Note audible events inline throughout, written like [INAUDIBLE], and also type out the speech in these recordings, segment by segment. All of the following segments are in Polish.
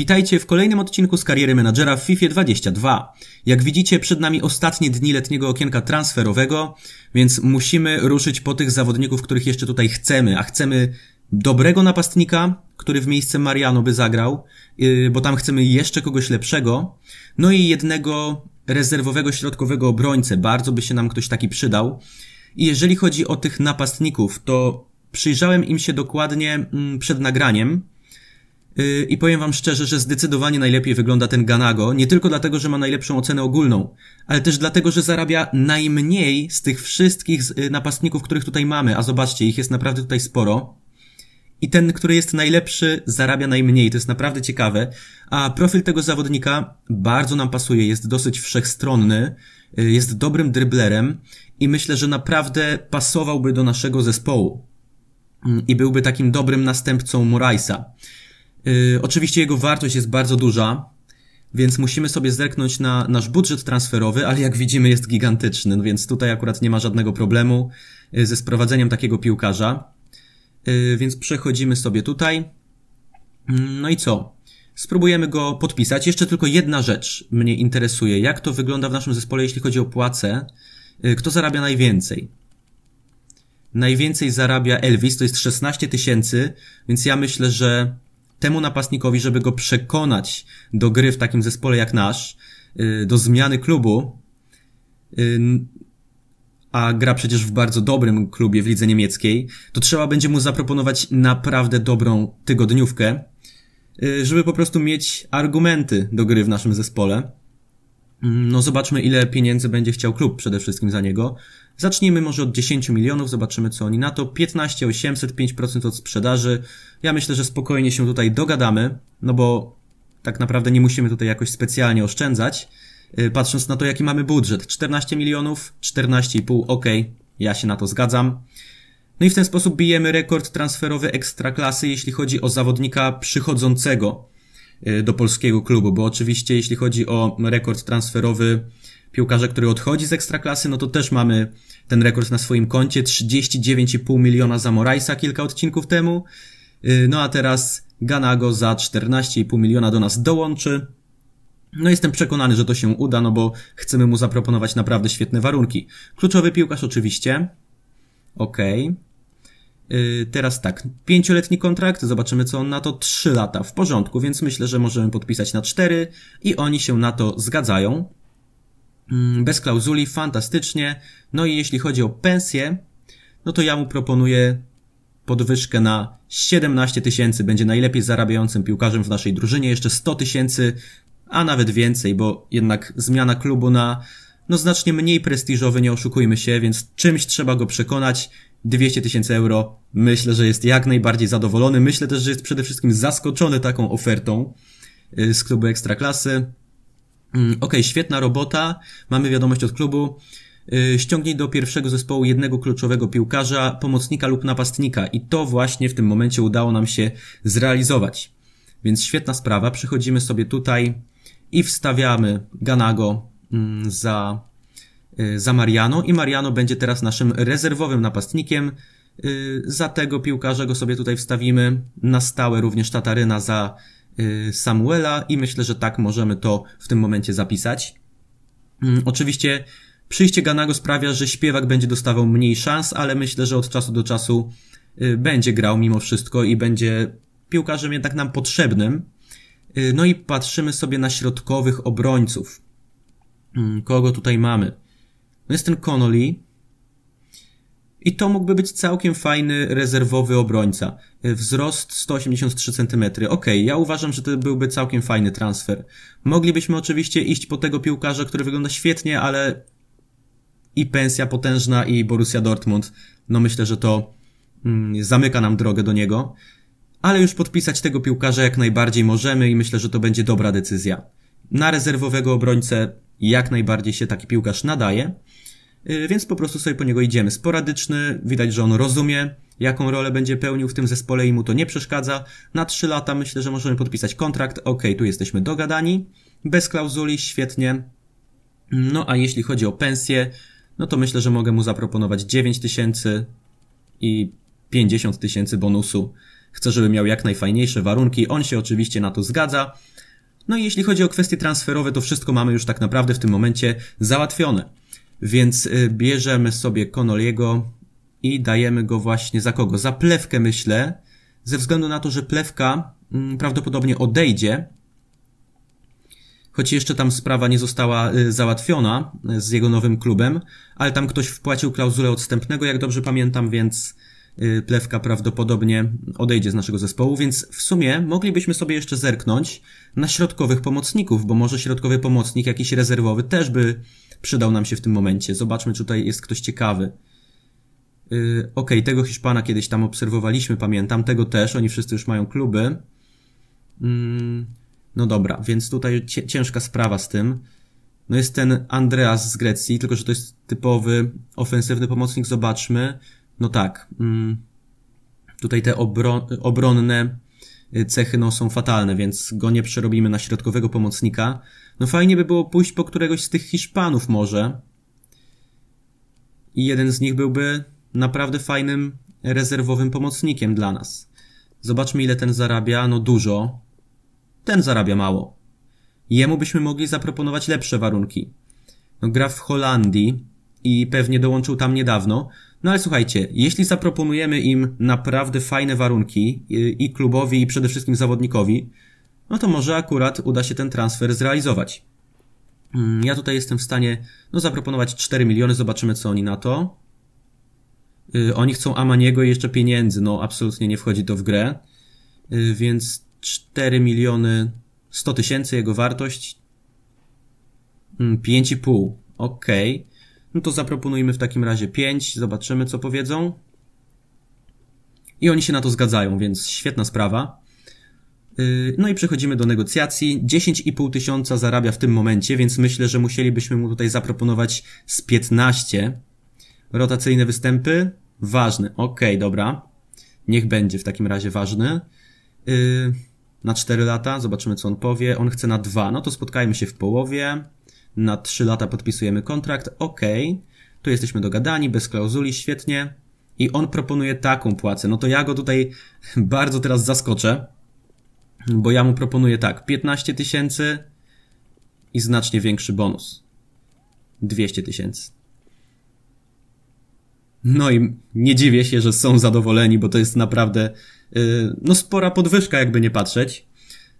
Witajcie w kolejnym odcinku z kariery menadżera w FIFA 22. Jak widzicie, przed nami ostatnie dni letniego okienka transferowego, więc musimy ruszyć po tych zawodników, których jeszcze tutaj chcemy, a chcemy dobrego napastnika, który w miejsce Mariano by zagrał, yy, bo tam chcemy jeszcze kogoś lepszego, no i jednego rezerwowego środkowego obrońcę, bardzo by się nam ktoś taki przydał. I jeżeli chodzi o tych napastników, to przyjrzałem im się dokładnie mm, przed nagraniem, Y, I powiem wam szczerze, że zdecydowanie najlepiej wygląda ten Ganago, nie tylko dlatego, że ma najlepszą ocenę ogólną, ale też dlatego, że zarabia najmniej z tych wszystkich y, napastników, których tutaj mamy, a zobaczcie, ich jest naprawdę tutaj sporo. I ten, który jest najlepszy, zarabia najmniej, to jest naprawdę ciekawe. A profil tego zawodnika bardzo nam pasuje, jest dosyć wszechstronny, y, jest dobrym dryblerem i myślę, że naprawdę pasowałby do naszego zespołu. Mm, I byłby takim dobrym następcą Moraisa. Y, oczywiście jego wartość jest bardzo duża, więc musimy sobie zerknąć na nasz budżet transferowy, ale jak widzimy jest gigantyczny, no więc tutaj akurat nie ma żadnego problemu y, ze sprowadzeniem takiego piłkarza. Y, więc przechodzimy sobie tutaj. No i co? Spróbujemy go podpisać. Jeszcze tylko jedna rzecz mnie interesuje. Jak to wygląda w naszym zespole, jeśli chodzi o płace? Kto zarabia najwięcej? Najwięcej zarabia Elvis, to jest 16 tysięcy, więc ja myślę, że temu napastnikowi, żeby go przekonać do gry w takim zespole jak nasz, y, do zmiany klubu, y, a gra przecież w bardzo dobrym klubie w lidze niemieckiej, to trzeba będzie mu zaproponować naprawdę dobrą tygodniówkę, y, żeby po prostu mieć argumenty do gry w naszym zespole. No zobaczmy, ile pieniędzy będzie chciał klub przede wszystkim za niego. Zacznijmy może od 10 milionów, zobaczymy co oni na to. 15 800, 5% od sprzedaży. Ja myślę, że spokojnie się tutaj dogadamy, no bo tak naprawdę nie musimy tutaj jakoś specjalnie oszczędzać. Y, patrząc na to, jaki mamy budżet. 14 milionów, 14,5, ok, ja się na to zgadzam. No i w ten sposób bijemy rekord transferowy ekstraklasy, jeśli chodzi o zawodnika przychodzącego. Y, do polskiego klubu, bo oczywiście jeśli chodzi o rekord transferowy piłkarza, który odchodzi z ekstraklasy, no to też mamy ten rekord na swoim koncie, 39,5 miliona za Morajsa kilka odcinków temu, y, no a teraz Ganago za 14,5 miliona do nas dołączy. No jestem przekonany, że to się uda, no bo chcemy mu zaproponować naprawdę świetne warunki. Kluczowy piłkarz oczywiście. Okej. Okay. Y, teraz tak, pięcioletni kontrakt, zobaczymy co on na to, trzy lata, w porządku, więc myślę, że możemy podpisać na cztery i oni się na to zgadzają. Mm, bez klauzuli, fantastycznie. No i jeśli chodzi o pensję, no to ja mu proponuję podwyżkę na 17 tysięcy, będzie najlepiej zarabiającym piłkarzem w naszej drużynie, jeszcze 100 tysięcy, a nawet więcej, bo jednak zmiana klubu na no znacznie mniej prestiżowy, nie oszukujmy się, więc czymś trzeba go przekonać. 200 tysięcy euro. Myślę, że jest jak najbardziej zadowolony. Myślę też, że jest przede wszystkim zaskoczony taką ofertą y, z klubu Ekstraklasy. klasy. Mm, ok, świetna robota. Mamy wiadomość od klubu. Y, ściągnij do pierwszego zespołu jednego kluczowego piłkarza, pomocnika lub napastnika. I to właśnie w tym momencie udało nam się zrealizować. Więc świetna sprawa. Przechodzimy sobie tutaj i wstawiamy Ganago mm, za Y, za Mariano i Mariano będzie teraz naszym rezerwowym napastnikiem. Y, za tego piłkarza go sobie tutaj wstawimy. Na stałe również Tataryna za y, Samuela i myślę, że tak możemy to w tym momencie zapisać. Mm, oczywiście przyjście Ganago sprawia, że śpiewak będzie dostawał mniej szans, ale myślę, że od czasu do czasu będzie grał mimo wszystko i będzie piłkarzem jednak nam potrzebnym. No i patrzymy sobie na środkowych obrońców. Mm, kogo tutaj mamy? No jest ten Connolly i to mógłby być całkiem fajny rezerwowy obrońca. Wzrost 183 cm. Okej, ja uważam, że to byłby całkiem fajny transfer. Moglibyśmy oczywiście iść po tego piłkarza, który wygląda świetnie, ale i pensja potężna i Borussia Dortmund, no myślę, że to mm, zamyka nam drogę do niego. Ale już podpisać tego piłkarza jak najbardziej możemy i myślę, że to będzie dobra decyzja. Na rezerwowego obrońcę jak najbardziej się taki piłkarz nadaje. Y, więc po prostu sobie po niego idziemy. Sporadyczny, widać, że on rozumie, jaką rolę będzie pełnił w tym zespole i mu to nie przeszkadza. Na 3 lata myślę, że możemy podpisać kontrakt. Ok, tu jesteśmy dogadani. Bez klauzuli, świetnie. No a jeśli chodzi o pensję, no to myślę, że mogę mu zaproponować 9 tysięcy i 50 tysięcy bonusu. Chcę, żeby miał jak najfajniejsze warunki. On się oczywiście na to zgadza. No i jeśli chodzi o kwestie transferowe, to wszystko mamy już tak naprawdę w tym momencie załatwione. Więc y, bierzemy sobie Konoliego i dajemy go właśnie za kogo? Za plewkę myślę, ze względu na to, że plewka mm, prawdopodobnie odejdzie, choć jeszcze tam sprawa nie została y, załatwiona y, z jego nowym klubem, ale tam ktoś wpłacił klauzulę odstępnego, jak dobrze pamiętam, więc plewka prawdopodobnie odejdzie z naszego zespołu, więc w sumie moglibyśmy sobie jeszcze zerknąć na środkowych pomocników, bo może środkowy pomocnik jakiś rezerwowy też by przydał nam się w tym momencie. Zobaczmy, czy tutaj jest ktoś ciekawy. Yy, Okej, okay, tego Hiszpana kiedyś tam obserwowaliśmy, pamiętam, tego też, oni wszyscy już mają kluby. Yy, no dobra, więc tutaj ciężka sprawa z tym. No jest ten Andreas z Grecji, tylko że to jest typowy ofensywny pomocnik, zobaczmy. No tak, yy, tutaj te obro obronne y, cechy no, są fatalne, więc go nie przerobimy na środkowego pomocnika. No fajnie by było pójść po któregoś z tych Hiszpanów może. I jeden z nich byłby naprawdę fajnym rezerwowym pomocnikiem dla nas. Zobaczmy ile ten zarabia, no dużo. Ten zarabia mało. Jemu byśmy mogli zaproponować lepsze warunki. No gra w Holandii i pewnie dołączył tam niedawno. No ale słuchajcie, jeśli zaproponujemy im naprawdę fajne warunki y, i klubowi i przede wszystkim zawodnikowi, no to może akurat uda się ten transfer zrealizować. Mm, ja tutaj jestem w stanie no, zaproponować 4 miliony, zobaczymy co oni na to. Yy, oni chcą Amaniego i jeszcze pieniędzy, no absolutnie nie wchodzi to w grę. Yy, więc 4 miliony 100 tysięcy jego wartość. Yy, 5,5, ok. No to zaproponujmy w takim razie 5, zobaczymy co powiedzą. I oni się na to zgadzają, więc świetna sprawa. Y, no i przechodzimy do negocjacji. 10,5 tysiąca zarabia w tym momencie, więc myślę, że musielibyśmy mu tutaj zaproponować z 15. Rotacyjne występy? Ważny. Okej, okay, dobra. Niech będzie w takim razie ważny. Y, na 4 lata, zobaczymy co on powie. On chce na 2, no to spotkajmy się w połowie. Na 3 lata podpisujemy kontrakt. Okej. Okay. Tu jesteśmy dogadani, bez klauzuli, świetnie. I on proponuje taką płacę. No to ja go tutaj [LAUGHS] bardzo teraz zaskoczę bo ja mu proponuję tak, 15 tysięcy i znacznie większy bonus. 200 tysięcy. No i nie dziwię się, że są zadowoleni, bo to jest naprawdę yy, no spora podwyżka, jakby nie patrzeć.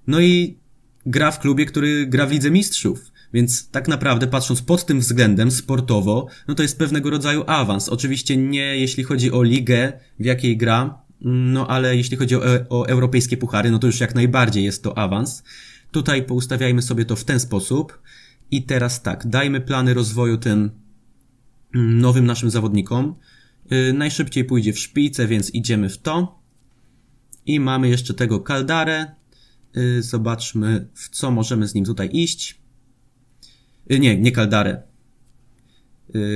No i gra w klubie, który gra w Lidze Mistrzów. Więc tak naprawdę patrząc pod tym względem sportowo, no to jest pewnego rodzaju awans. Oczywiście nie jeśli chodzi o ligę, w jakiej gra, no ale jeśli chodzi o, e, o europejskie puchary, no to już jak najbardziej jest to awans. Tutaj poustawiajmy sobie to w ten sposób. I teraz tak, dajmy plany rozwoju tym nowym naszym zawodnikom. Y, najszybciej pójdzie w szpice, więc idziemy w to. I mamy jeszcze tego Kaldarę. Y, zobaczmy, w co możemy z nim tutaj iść. Y, nie, nie Kaldarę.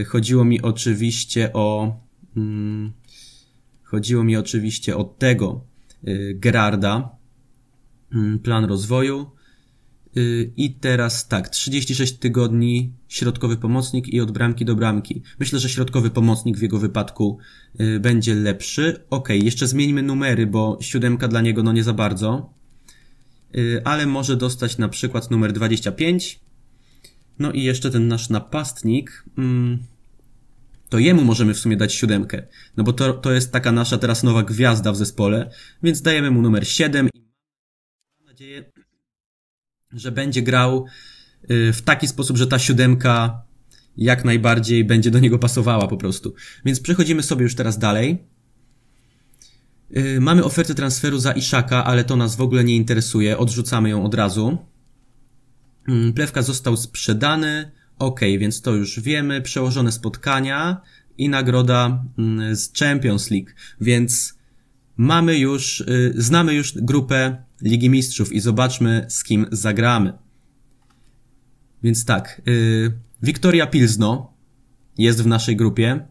Chodziło mi oczywiście o... Mm, Chodziło mi oczywiście o tego y, Gerarda, mm, plan rozwoju. Y, I teraz tak, 36 tygodni środkowy pomocnik i od bramki do bramki. Myślę, że środkowy pomocnik w jego wypadku y, będzie lepszy. Ok, jeszcze zmieńmy numery, bo siódemka dla niego no nie za bardzo. Ale może dostać na przykład numer 25. No i jeszcze ten nasz napastnik. Mm, to jemu możemy w sumie dać siódemkę, no bo to, to jest taka nasza teraz nowa gwiazda w zespole, więc dajemy mu numer 7 i mam nadzieję, że będzie grał y, w taki sposób, że ta siódemka jak najbardziej będzie do niego pasowała po prostu. Więc przechodzimy sobie już teraz dalej. Y, mamy ofertę transferu za Iszaka, ale to nas w ogóle nie interesuje, odrzucamy ją od razu. Mm, Plewka został sprzedany, Ok, więc to już wiemy, przełożone spotkania i nagroda mm, z Champions League, więc mamy już, y, znamy już grupę Ligi Mistrzów i zobaczmy z kim zagramy. Więc tak, y, Wiktoria Pilzno jest w naszej grupie.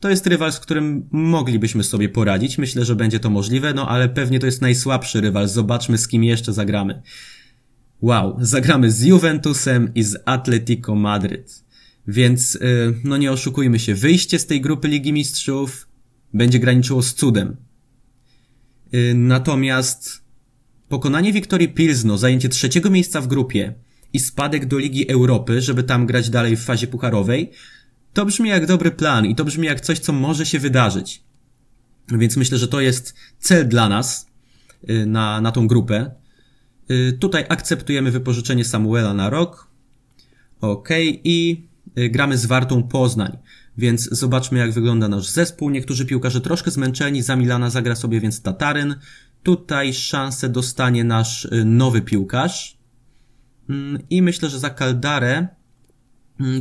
To jest rywal, z którym moglibyśmy sobie poradzić. Myślę, że będzie to możliwe, no ale pewnie to jest najsłabszy rywal. Zobaczmy, z kim jeszcze zagramy wow, zagramy z Juventusem i z Atletico Madryt. Więc, y, no nie oszukujmy się, wyjście z tej grupy Ligi Mistrzów będzie graniczyło z cudem. Y, natomiast pokonanie Wiktorii Pilzno, zajęcie trzeciego miejsca w grupie i spadek do Ligi Europy, żeby tam grać dalej w fazie pucharowej, to brzmi jak dobry plan i to brzmi jak coś, co może się wydarzyć. Więc myślę, że to jest cel dla nas y, na, na tą grupę, Y, tutaj akceptujemy wypożyczenie Samuela na rok. OK. I y, gramy z Wartą Poznań. Więc zobaczmy, jak wygląda nasz zespół. Niektórzy piłkarze troszkę zmęczeni. Za Milana zagra sobie więc Tataryn. Tutaj szansę dostanie nasz y, nowy piłkarz. Mm, I myślę, że za Kaldarę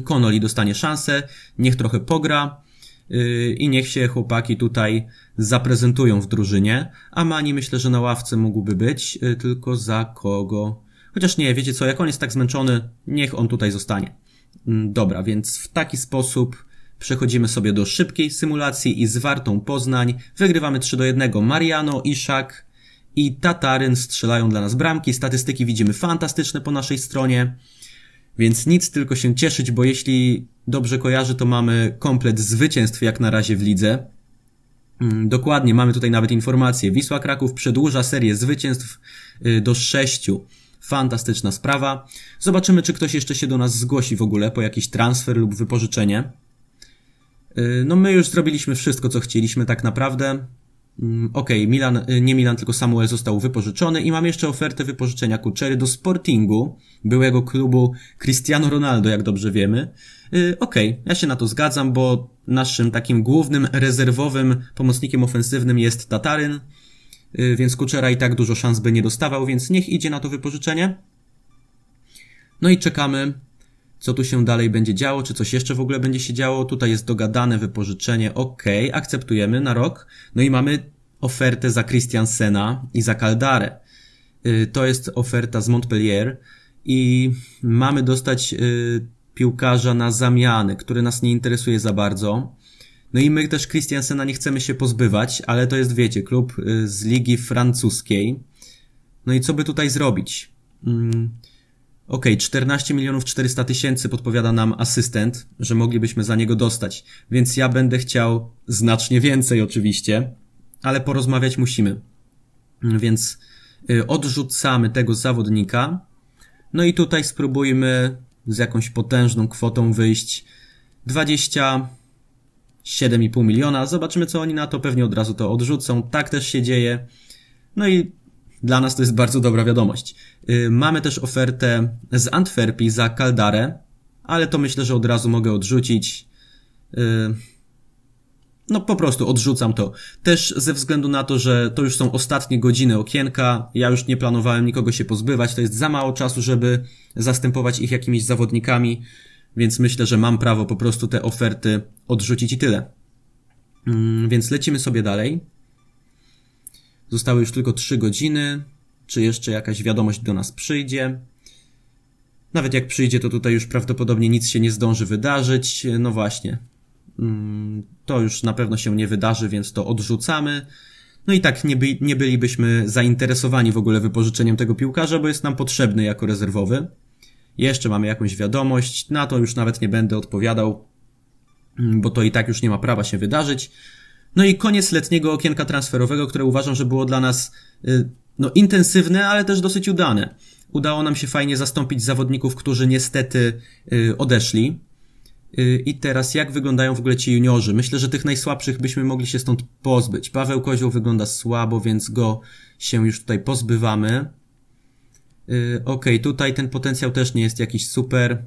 Connolly mm, dostanie szansę. Niech trochę pogra. Yy, i niech się chłopaki tutaj zaprezentują w drużynie. A Mani myślę, że na ławce mógłby być, yy, tylko za kogo? Chociaż nie, wiecie co, jak on jest tak zmęczony, niech on tutaj zostanie. Mm, dobra, więc w taki sposób przechodzimy sobie do szybkiej symulacji i zwartą Poznań. Wygrywamy 3 do 1. Mariano, Iszak i Tataryn strzelają dla nas bramki. Statystyki widzimy fantastyczne po naszej stronie. Więc nic, tylko się cieszyć, bo jeśli dobrze kojarzę, to mamy komplet zwycięstw jak na razie w lidze. Mm, dokładnie, mamy tutaj nawet informację. Wisła Kraków przedłuża serię zwycięstw y, do sześciu. Fantastyczna sprawa. Zobaczymy, czy ktoś jeszcze się do nas zgłosi w ogóle po jakiś transfer lub wypożyczenie. Y, no my już zrobiliśmy wszystko, co chcieliśmy tak naprawdę. Mm, okej, okay, Milan, y, nie Milan, tylko Samuel został wypożyczony i mam jeszcze ofertę wypożyczenia Kuczery do Sportingu, byłego klubu Cristiano Ronaldo, jak dobrze wiemy. Y, okej, okay, ja się na to zgadzam, bo naszym takim głównym rezerwowym pomocnikiem ofensywnym jest Tataryn, y, więc Kuczera i tak dużo szans by nie dostawał, więc niech idzie na to wypożyczenie. No i czekamy co tu się dalej będzie działo, czy coś jeszcze w ogóle będzie się działo. Tutaj jest dogadane wypożyczenie, ok, akceptujemy na rok. No i mamy ofertę za Christiansena i za Caldare. Y, to jest oferta z Montpellier i mamy dostać y, piłkarza na zamiany, który nas nie interesuje za bardzo. No i my też Christiansena nie chcemy się pozbywać, ale to jest, wiecie, klub y, z ligi francuskiej. No i co by tutaj zrobić? Mm, OK, 14 milionów 400 tysięcy podpowiada nam asystent, że moglibyśmy za niego dostać, więc ja będę chciał znacznie więcej oczywiście, ale porozmawiać musimy. Więc y, odrzucamy tego zawodnika, no i tutaj spróbujmy z jakąś potężną kwotą wyjść 27,5 miliona, zobaczymy co oni na to, pewnie od razu to odrzucą, tak też się dzieje. No i dla nas to jest bardzo dobra wiadomość. Y, mamy też ofertę z Antwerpii za Kaldarę, ale to myślę, że od razu mogę odrzucić. Y, no po prostu odrzucam to. Też ze względu na to, że to już są ostatnie godziny okienka, ja już nie planowałem nikogo się pozbywać, to jest za mało czasu, żeby zastępować ich jakimiś zawodnikami, więc myślę, że mam prawo po prostu te oferty odrzucić i tyle. Mm, więc lecimy sobie dalej. Zostały już tylko 3 godziny. Czy jeszcze jakaś wiadomość do nas przyjdzie? Nawet jak przyjdzie, to tutaj już prawdopodobnie nic się nie zdąży wydarzyć. No właśnie. Mm, to już na pewno się nie wydarzy, więc to odrzucamy. No i tak nie, by, nie bylibyśmy zainteresowani w ogóle wypożyczeniem tego piłkarza, bo jest nam potrzebny jako rezerwowy. Jeszcze mamy jakąś wiadomość, na to już nawet nie będę odpowiadał, bo to i tak już nie ma prawa się wydarzyć. No i koniec letniego okienka transferowego, które uważam, że było dla nas y, no, intensywne, ale też dosyć udane. Udało nam się fajnie zastąpić zawodników, którzy niestety y, odeszli. Y, I teraz jak wyglądają w ogóle ci juniorzy? Myślę, że tych najsłabszych byśmy mogli się stąd pozbyć. Paweł Kozioł wygląda słabo, więc go się już tutaj pozbywamy. Okej, okay, tutaj ten potencjał też nie jest jakiś super.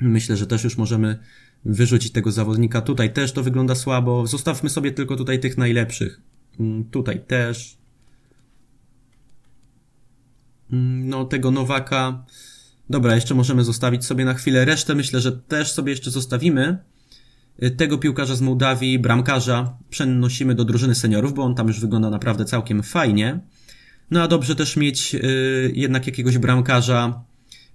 Myślę, że też już możemy wyrzucić tego zawodnika. Tutaj też to wygląda słabo. Zostawmy sobie tylko tutaj tych najlepszych. Mm, tutaj też. Mm, no, tego Nowaka. Dobra, jeszcze możemy zostawić sobie na chwilę. Resztę myślę, że też sobie jeszcze zostawimy. Y, tego piłkarza z Mołdawii, bramkarza, przenosimy do drużyny seniorów, bo on tam już wygląda naprawdę całkiem fajnie. No a dobrze też mieć y, jednak jakiegoś bramkarza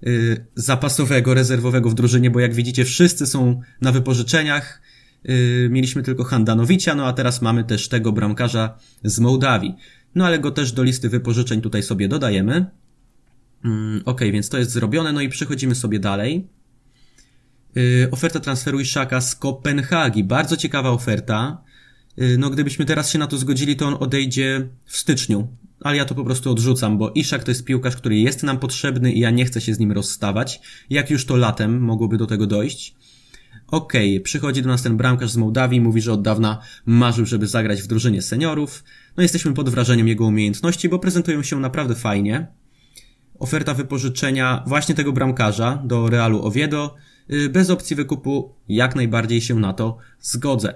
Y, zapasowego, rezerwowego w drużynie, bo jak widzicie, wszyscy są na wypożyczeniach. Y, mieliśmy tylko Handanowicia, no a teraz mamy też tego bramkarza z Mołdawii. No ale go też do listy wypożyczeń tutaj sobie dodajemy. Mm, ok, więc to jest zrobione, no i przechodzimy sobie dalej. Y, oferta transferu Iszaka z Kopenhagi. Bardzo ciekawa oferta. No, gdybyśmy teraz się na to zgodzili, to on odejdzie w styczniu ale ja to po prostu odrzucam, bo Iszak to jest piłkarz, który jest nam potrzebny i ja nie chcę się z nim rozstawać. Jak już to latem mogłoby do tego dojść. Okej, okay, przychodzi do nas ten bramkarz z Mołdawii, mówi, że od dawna marzył, żeby zagrać w drużynie seniorów. No jesteśmy pod wrażeniem jego umiejętności, bo prezentują się naprawdę fajnie. Oferta wypożyczenia właśnie tego bramkarza do Realu Oviedo y, bez opcji wykupu jak najbardziej się na to zgodzę.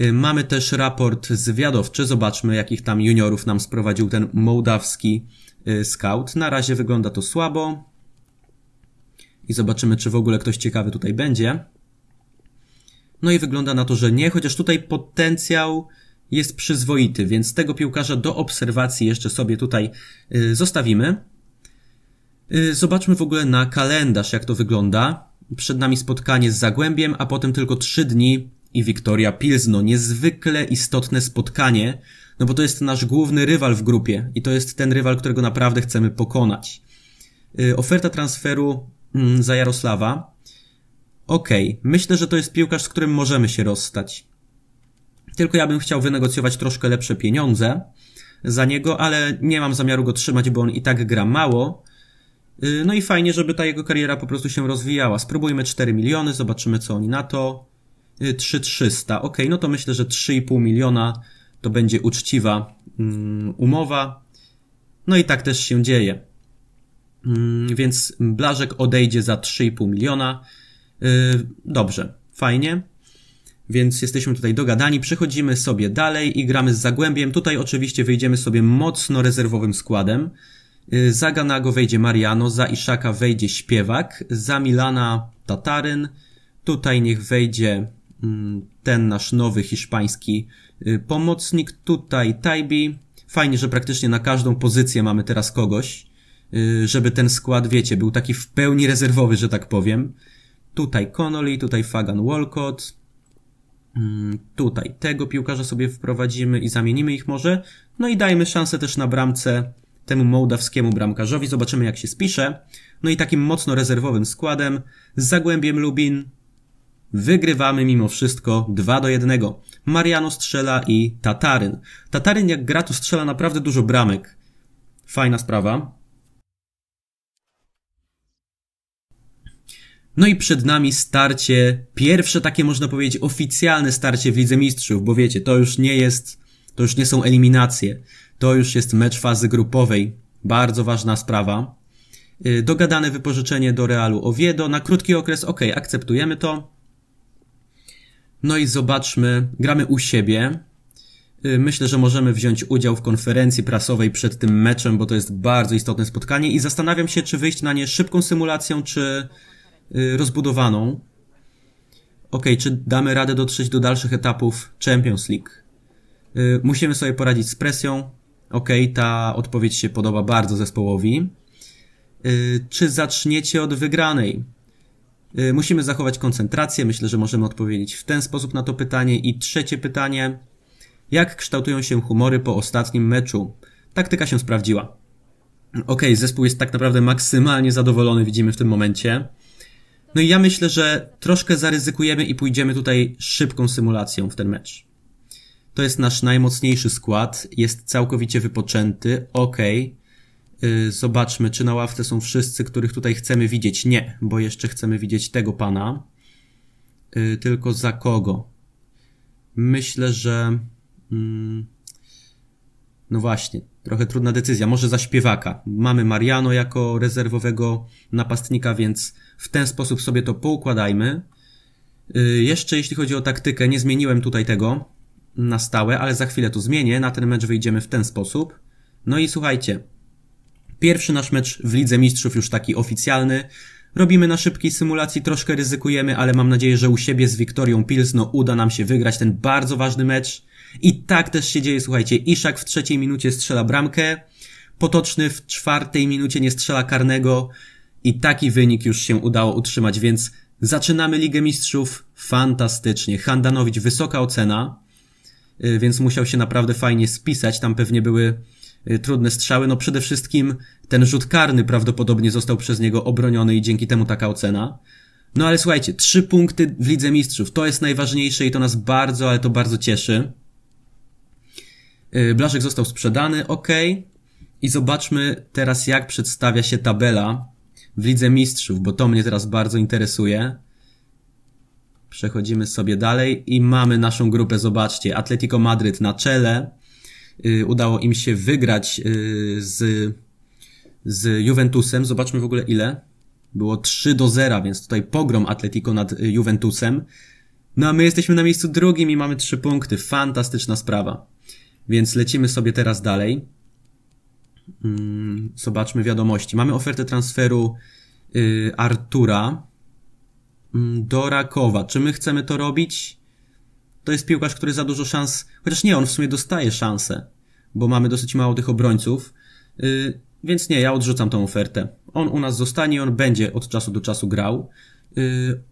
Y, mamy też raport zwiadowczy. Zobaczmy, jakich tam juniorów nam sprowadził ten mołdawski y, scout. Na razie wygląda to słabo. I zobaczymy, czy w ogóle ktoś ciekawy tutaj będzie. No i wygląda na to, że nie, chociaż tutaj potencjał jest przyzwoity, więc tego piłkarza do obserwacji jeszcze sobie tutaj y, zostawimy. Zobaczmy w ogóle na kalendarz, jak to wygląda. Przed nami spotkanie z Zagłębiem, a potem tylko 3 dni i Wiktoria Pilzno. Niezwykle istotne spotkanie, no bo to jest nasz główny rywal w grupie i to jest ten rywal, którego naprawdę chcemy pokonać. Y, oferta transferu mm, za Jarosława. Okej, okay. myślę, że to jest piłkarz, z którym możemy się rozstać. Tylko ja bym chciał wynegocjować troszkę lepsze pieniądze za niego, ale nie mam zamiaru go trzymać, bo on i tak gra mało. Y, no i fajnie, żeby ta jego kariera po prostu się rozwijała. Spróbujmy 4 miliony, zobaczymy co oni na to. 3300. Y, ok, no to myślę, że 3,5 miliona to będzie uczciwa mm, umowa. No i tak też się dzieje. Mm, więc Blażek odejdzie za 3,5 miliona. Y, dobrze, fajnie. Więc jesteśmy tutaj dogadani, przechodzimy sobie dalej i gramy z Zagłębiem. Tutaj oczywiście wyjdziemy sobie mocno rezerwowym składem. Y, za Ganago wejdzie Mariano, za Iszaka wejdzie Śpiewak, za Milana Tataryn, tutaj niech wejdzie Mm, ten nasz nowy hiszpański y, pomocnik. Tutaj Taibi. Fajnie, że praktycznie na każdą pozycję mamy teraz kogoś, y, żeby ten skład, wiecie, był taki w pełni rezerwowy, że tak powiem. Tutaj Connolly, tutaj Fagan Walcott. Mm, tutaj tego piłkarza sobie wprowadzimy i zamienimy ich może. No i dajmy szansę też na bramce temu mołdawskiemu bramkarzowi. Zobaczymy jak się spisze. No i takim mocno rezerwowym składem z Zagłębiem Lubin, Wygrywamy mimo wszystko 2 do 1. Mariano strzela i Tataryn. Tataryn jak gra to strzela naprawdę dużo bramek. Fajna sprawa. No i przed nami starcie, pierwsze takie można powiedzieć oficjalne starcie w Lidze Mistrzów, bo wiecie, to już nie jest, to już nie są eliminacje, to już jest mecz fazy grupowej. Bardzo ważna sprawa. Y, dogadane wypożyczenie do Realu Oviedo na krótki okres, ok, akceptujemy to. No i zobaczmy, gramy u siebie. Y, myślę, że możemy wziąć udział w konferencji prasowej przed tym meczem, bo to jest bardzo istotne spotkanie i zastanawiam się, czy wyjść na nie szybką symulacją, czy y, rozbudowaną. Ok, czy damy radę dotrzeć do dalszych etapów Champions League? Y, musimy sobie poradzić z presją. Ok, ta odpowiedź się podoba bardzo zespołowi. Czy zaczniecie od wygranej? Y, musimy zachować koncentrację. Myślę, że możemy odpowiedzieć w ten sposób na to pytanie. I trzecie pytanie. Jak kształtują się humory po ostatnim meczu? Taktyka się sprawdziła. Ok, zespół jest tak naprawdę maksymalnie zadowolony, widzimy w tym momencie. No i ja myślę, że troszkę zaryzykujemy i pójdziemy tutaj szybką symulacją w ten mecz. To jest nasz najmocniejszy skład, jest całkowicie wypoczęty, ok. Y, zobaczmy, czy na ławce są wszyscy, których tutaj chcemy widzieć. Nie, bo jeszcze chcemy widzieć tego pana. Y, tylko za kogo? Myślę, że. Mm, no właśnie, trochę trudna decyzja. Może za śpiewaka. Mamy Mariano jako rezerwowego napastnika, więc w ten sposób sobie to poukładajmy. Y, jeszcze jeśli chodzi o taktykę, nie zmieniłem tutaj tego na stałe, ale za chwilę to zmienię. Na ten mecz wyjdziemy w ten sposób. No i słuchajcie, Pierwszy nasz mecz w Lidze Mistrzów już taki oficjalny. Robimy na szybkiej symulacji, troszkę ryzykujemy, ale mam nadzieję, że u siebie z Wiktorią Pilsno uda nam się wygrać ten bardzo ważny mecz. I tak też się dzieje, słuchajcie, Iszak w trzeciej minucie strzela bramkę, Potoczny w czwartej minucie nie strzela karnego i taki wynik już się udało utrzymać, więc zaczynamy Ligę Mistrzów fantastycznie. Handanowicz wysoka ocena, y, więc musiał się naprawdę fajnie spisać, tam pewnie były Y, trudne strzały. No przede wszystkim ten rzut karny prawdopodobnie został przez niego obroniony i dzięki temu taka ocena. No ale słuchajcie, trzy punkty w Lidze Mistrzów. To jest najważniejsze i to nas bardzo, ale to bardzo cieszy. Y, Blaszek został sprzedany, ok. I zobaczmy teraz, jak przedstawia się tabela w Lidze Mistrzów, bo to mnie teraz bardzo interesuje. Przechodzimy sobie dalej i mamy naszą grupę, zobaczcie. Atletico Madryt na czele, Y, udało im się wygrać y, z, z Juventusem. Zobaczmy w ogóle ile. Było 3 do 0, więc tutaj pogrom Atletico nad y, Juventusem. No a my jesteśmy na miejscu drugim i mamy 3 punkty. Fantastyczna sprawa. Więc lecimy sobie teraz dalej. Mm, zobaczmy wiadomości. Mamy ofertę transferu Artura mm, do Rakowa. Czy my chcemy to robić? to jest piłkarz, który za dużo szans, chociaż nie, on w sumie dostaje szansę, bo mamy dosyć mało tych obrońców, yy, więc nie, ja odrzucam tą ofertę. On u nas zostanie, on będzie od czasu do czasu grał. Yy,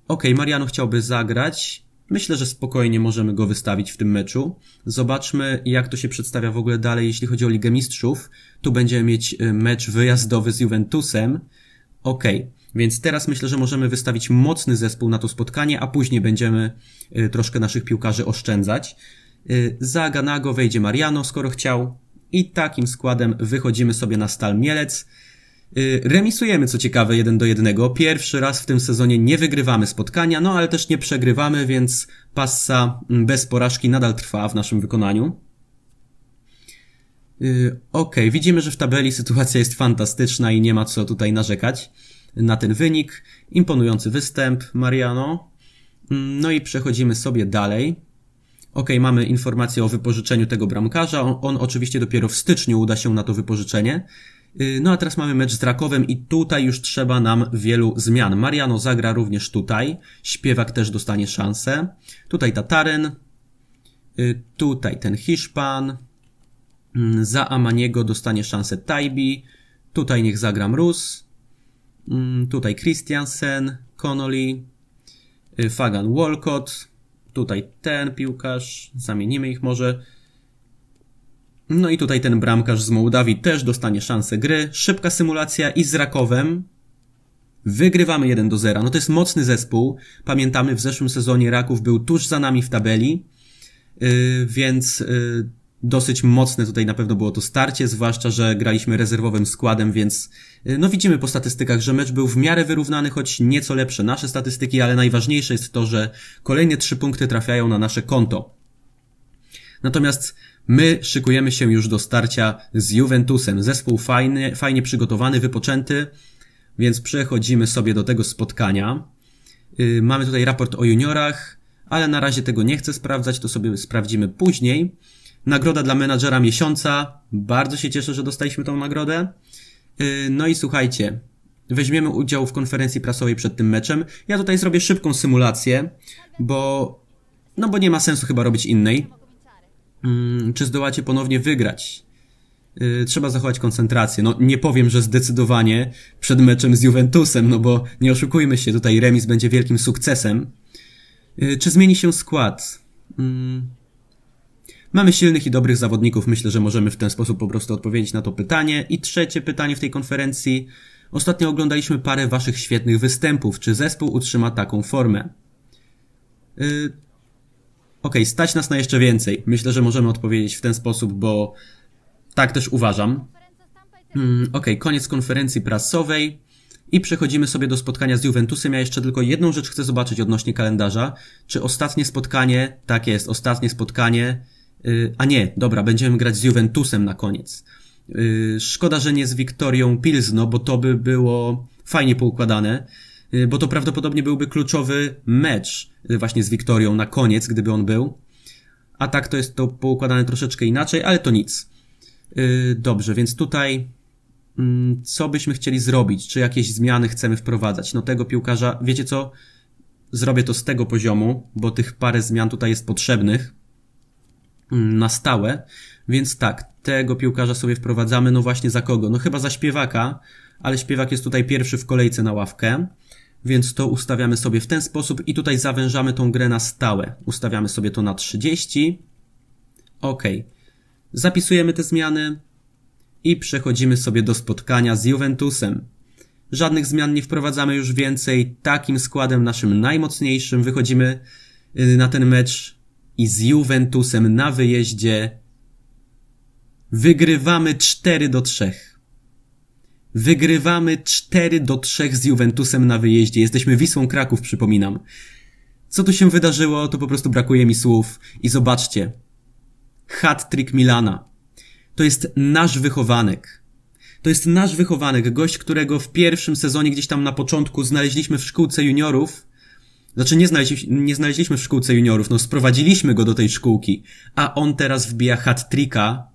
Okej, okay, Mariano chciałby zagrać. Myślę, że spokojnie możemy go wystawić w tym meczu. Zobaczmy, jak to się przedstawia w ogóle dalej, jeśli chodzi o Ligę Mistrzów. Tu będziemy mieć y, mecz wyjazdowy z Juventusem. Okej. Okay. Więc teraz myślę, że możemy wystawić mocny zespół na to spotkanie, a później będziemy y, troszkę naszych piłkarzy oszczędzać. Y, za Ganago wejdzie Mariano, skoro chciał. I takim składem wychodzimy sobie na Stal Mielec. Y, remisujemy, co ciekawe, jeden do jednego. Pierwszy raz w tym sezonie nie wygrywamy spotkania, no ale też nie przegrywamy, więc passa mm, bez porażki nadal trwa w naszym wykonaniu. Okej, okay, widzimy, że w tabeli sytuacja jest fantastyczna i nie ma co tutaj narzekać na ten wynik. Imponujący występ Mariano. No i przechodzimy sobie dalej. Ok, mamy informację o wypożyczeniu tego bramkarza. On, on, oczywiście dopiero w styczniu uda się na to wypożyczenie. Y, no a teraz mamy mecz z Rakowem i tutaj już trzeba nam wielu zmian. Mariano zagra również tutaj. Śpiewak też dostanie szansę. Tutaj Tataryn. Y, tutaj ten Hiszpan. Mm, za Amaniego dostanie szansę Tajbi. Tutaj niech zagra Mróz. Mm, tutaj Christiansen, Connolly, y, Fagan Walcott, tutaj ten piłkarz, zamienimy ich może. No i tutaj ten bramkarz z Mołdawii też dostanie szansę gry. Szybka symulacja i z Rakowem wygrywamy 1 do 0. No to jest mocny zespół. Pamiętamy w zeszłym sezonie Raków był tuż za nami w tabeli, yy, więc yy, dosyć mocne tutaj na pewno było to starcie, zwłaszcza, że graliśmy rezerwowym składem, więc y, no widzimy po statystykach, że mecz był w miarę wyrównany, choć nieco lepsze nasze statystyki, ale najważniejsze jest to, że kolejne trzy punkty trafiają na nasze konto. Natomiast my szykujemy się już do starcia z Juventusem. Zespół fajny, fajnie przygotowany, wypoczęty, więc przechodzimy sobie do tego spotkania. Y, mamy tutaj raport o juniorach, ale na razie tego nie chcę sprawdzać, to sobie sprawdzimy później. Nagroda dla menadżera miesiąca. Bardzo się cieszę, że dostaliśmy tą nagrodę. Y, no i słuchajcie, weźmiemy udział w konferencji prasowej przed tym meczem. Ja tutaj zrobię szybką symulację, bo no bo nie ma sensu chyba robić innej. Mm, czy zdołacie ponownie wygrać? Y, trzeba zachować koncentrację. No nie powiem, że zdecydowanie przed meczem z Juventusem, no bo nie oszukujmy się, tutaj remis będzie wielkim sukcesem. Y, czy zmieni się skład? Mm, Mamy silnych i dobrych zawodników, myślę, że możemy w ten sposób po prostu odpowiedzieć na to pytanie. I trzecie pytanie w tej konferencji. Ostatnio oglądaliśmy parę waszych świetnych występów. Czy zespół utrzyma taką formę? Yy... Okej, okay, stać nas na jeszcze więcej. Myślę, że możemy odpowiedzieć w ten sposób, bo tak też uważam. Mm, okej, ok, koniec konferencji prasowej. I przechodzimy sobie do spotkania z Juventusem. Ja jeszcze tylko jedną rzecz chcę zobaczyć odnośnie kalendarza. Czy ostatnie spotkanie, tak jest, ostatnie spotkanie Y, a nie, dobra, będziemy grać z Juventusem na koniec. Y, szkoda, że nie z Wiktorią Pilzno, bo to by było fajnie poukładane, y, bo to prawdopodobnie byłby kluczowy mecz właśnie z Wiktorią na koniec, gdyby on był. A tak to jest to poukładane troszeczkę inaczej, ale to nic. Dobrze, więc tutaj mm, co byśmy chcieli zrobić? Czy jakieś zmiany chcemy wprowadzać? No tego piłkarza, wiecie co? Zrobię to z tego poziomu, bo tych parę zmian tutaj jest potrzebnych Mm, na stałe. Więc tak, tego piłkarza sobie wprowadzamy. No właśnie za kogo? No chyba za śpiewaka, ale śpiewak jest tutaj pierwszy w kolejce na ławkę. Więc to ustawiamy sobie w ten sposób i tutaj zawężamy tą grę na stałe. Ustawiamy sobie to na 30. OK. Zapisujemy te zmiany i przechodzimy sobie do spotkania z Juventusem. Żadnych zmian nie wprowadzamy już więcej. Takim składem naszym najmocniejszym wychodzimy y, na ten mecz i z Juventusem na wyjeździe wygrywamy 4 do 3. Wygrywamy 4 do 3 z Juventusem na wyjeździe. Jesteśmy Wisłą Kraków, przypominam. Co tu się wydarzyło, to po prostu brakuje mi słów. I zobaczcie. Hat-trick Milana. To jest nasz wychowanek. To jest nasz wychowanek, gość, którego w pierwszym sezonie gdzieś tam na początku znaleźliśmy w szkółce juniorów znaczy nie, nie znaleźliśmy w szkółce juniorów, no sprowadziliśmy go do tej szkółki, a on teraz wbija hat-tricka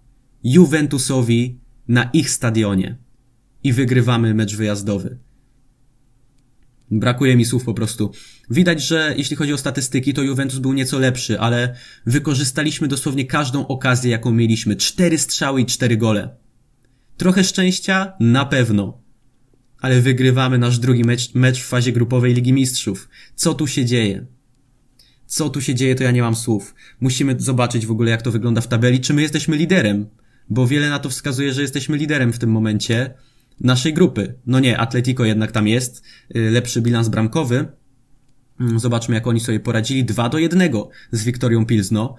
Juventusowi na ich stadionie i wygrywamy mecz wyjazdowy. Brakuje mi słów po prostu. Widać, że jeśli chodzi o statystyki, to Juventus był nieco lepszy, ale wykorzystaliśmy dosłownie każdą okazję, jaką mieliśmy. Cztery strzały i cztery gole. Trochę szczęścia? Na pewno ale wygrywamy nasz drugi mecz, mecz w fazie grupowej Ligi Mistrzów. Co tu się dzieje? Co tu się dzieje, to ja nie mam słów. Musimy zobaczyć w ogóle, jak to wygląda w tabeli, czy my jesteśmy liderem, bo wiele na to wskazuje, że jesteśmy liderem w tym momencie naszej grupy. No nie, Atletico jednak tam jest, y, lepszy bilans bramkowy. Mm, zobaczmy, jak oni sobie poradzili. 2 do 1 z Wiktorią Pilzno.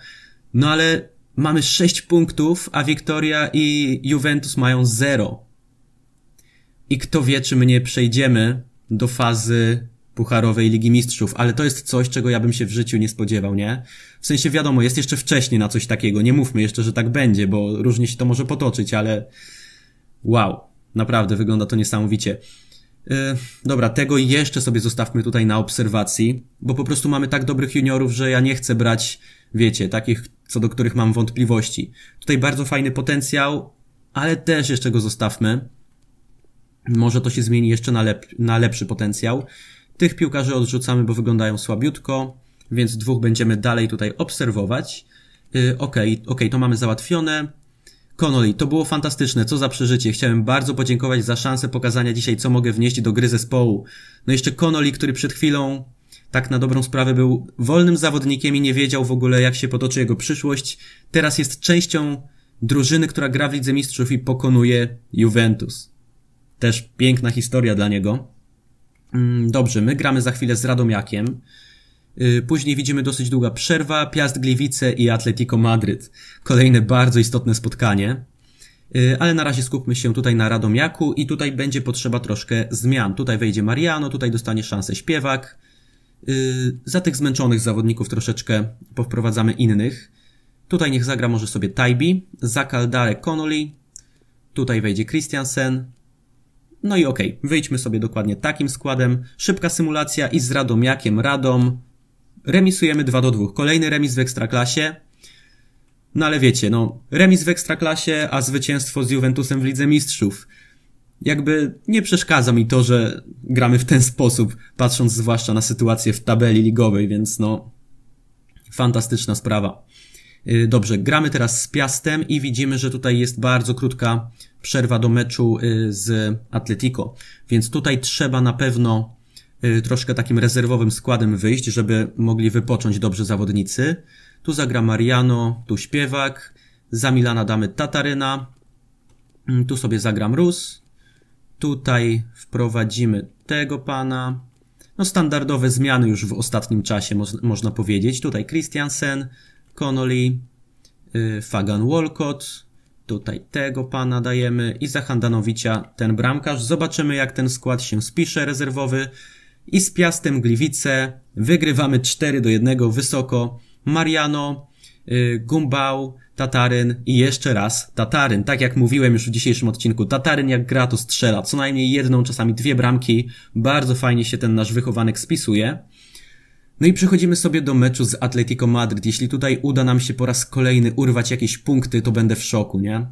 No ale mamy 6 punktów, a Wiktoria i Juventus mają 0. I kto wie, czy my nie przejdziemy do fazy Pucharowej Ligi Mistrzów, ale to jest coś, czego ja bym się w życiu nie spodziewał, nie? W sensie wiadomo, jest jeszcze wcześnie na coś takiego, nie mówmy jeszcze, że tak będzie, bo różnie się to może potoczyć, ale wow, naprawdę wygląda to niesamowicie. Yy, dobra, tego jeszcze sobie zostawmy tutaj na obserwacji, bo po prostu mamy tak dobrych juniorów, że ja nie chcę brać, wiecie, takich, co do których mam wątpliwości. Tutaj bardzo fajny potencjał, ale też jeszcze go zostawmy. Może to się zmieni jeszcze na, lep na lepszy potencjał. Tych piłkarzy odrzucamy, bo wyglądają słabiutko, więc dwóch będziemy dalej tutaj obserwować. Y, okej, ok, okej, okay, to mamy załatwione. Connolly, to było fantastyczne, co za przeżycie. Chciałem bardzo podziękować za szansę pokazania dzisiaj, co mogę wnieść do gry zespołu. No jeszcze Connolly, który przed chwilą, tak na dobrą sprawę, był wolnym zawodnikiem i nie wiedział w ogóle, jak się potoczy jego przyszłość. Teraz jest częścią drużyny, która gra w Lidze Mistrzów i pokonuje Juventus. Też piękna historia dla niego. Mm, dobrze, my gramy za chwilę z Radomiakiem. Y, później widzimy dosyć długa przerwa, Piast Gliwice i Atletico Madryt. Kolejne bardzo istotne spotkanie. Y, ale na razie skupmy się tutaj na Radomiaku i tutaj będzie potrzeba troszkę zmian. Tutaj wejdzie Mariano, tutaj dostanie szansę śpiewak. Y, za tych zmęczonych zawodników troszeczkę powprowadzamy innych. Tutaj niech zagra może sobie Tajbi, za Kaldare Connolly, tutaj wejdzie Christiansen, no i okej, okay, wyjdźmy sobie dokładnie takim składem. Szybka symulacja i z Radomiakiem Radom. Remisujemy 2 do 2. Kolejny remis w Ekstraklasie. No ale wiecie, no, remis w Ekstraklasie, a zwycięstwo z Juventusem w Lidze Mistrzów. Jakby nie przeszkadza mi to, że gramy w ten sposób, patrząc zwłaszcza na sytuację w tabeli ligowej, więc no, fantastyczna sprawa. Y, dobrze, gramy teraz z Piastem i widzimy, że tutaj jest bardzo krótka przerwa do meczu y, z Atletico, więc tutaj trzeba na pewno y, troszkę takim rezerwowym składem wyjść, żeby mogli wypocząć dobrze zawodnicy. Tu zagra Mariano, tu Śpiewak, za Milana damy Tataryna, mm, tu sobie zagram Rus, tutaj wprowadzimy tego pana. No standardowe zmiany już w ostatnim czasie, można powiedzieć. Tutaj Christiansen, Connolly, y, Fagan Walcott, tutaj tego pana dajemy i za ten bramkarz. Zobaczymy jak ten skład się spisze rezerwowy i z Piastem Gliwice wygrywamy 4 do 1 wysoko. Mariano, y, Gumbał, Tataryn i jeszcze raz Tataryn. Tak jak mówiłem już w dzisiejszym odcinku, Tataryn jak gra to strzela. Co najmniej jedną, czasami dwie bramki. Bardzo fajnie się ten nasz wychowanek spisuje. No i przechodzimy sobie do meczu z Atletico Madrid. Jeśli tutaj uda nam się po raz kolejny urwać jakieś punkty, to będę w szoku, nie?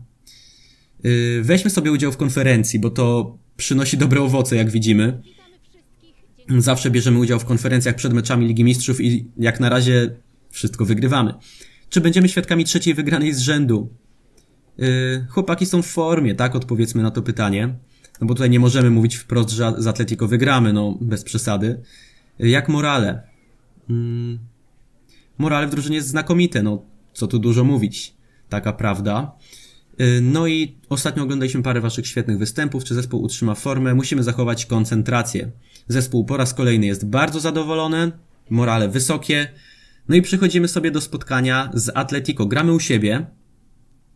Yy, weźmy sobie udział w konferencji, bo to przynosi dobre owoce, jak widzimy. Zawsze bierzemy udział w konferencjach przed meczami Ligi Mistrzów i jak na razie wszystko wygrywamy. Czy będziemy świadkami trzeciej wygranej z rzędu? Yy, chłopaki są w formie, tak? Odpowiedzmy na to pytanie. No bo tutaj nie możemy mówić wprost, że z Atletico wygramy, no bez przesady. Y, jak morale? Mm, morale w drużynie jest znakomite, no co tu dużo mówić, taka prawda. Y, no i ostatnio oglądaliśmy parę waszych świetnych występów. Czy zespół utrzyma formę? Musimy zachować koncentrację. Zespół po raz kolejny jest bardzo zadowolony, morale wysokie. No i przechodzimy sobie do spotkania z Atletico. Gramy u siebie,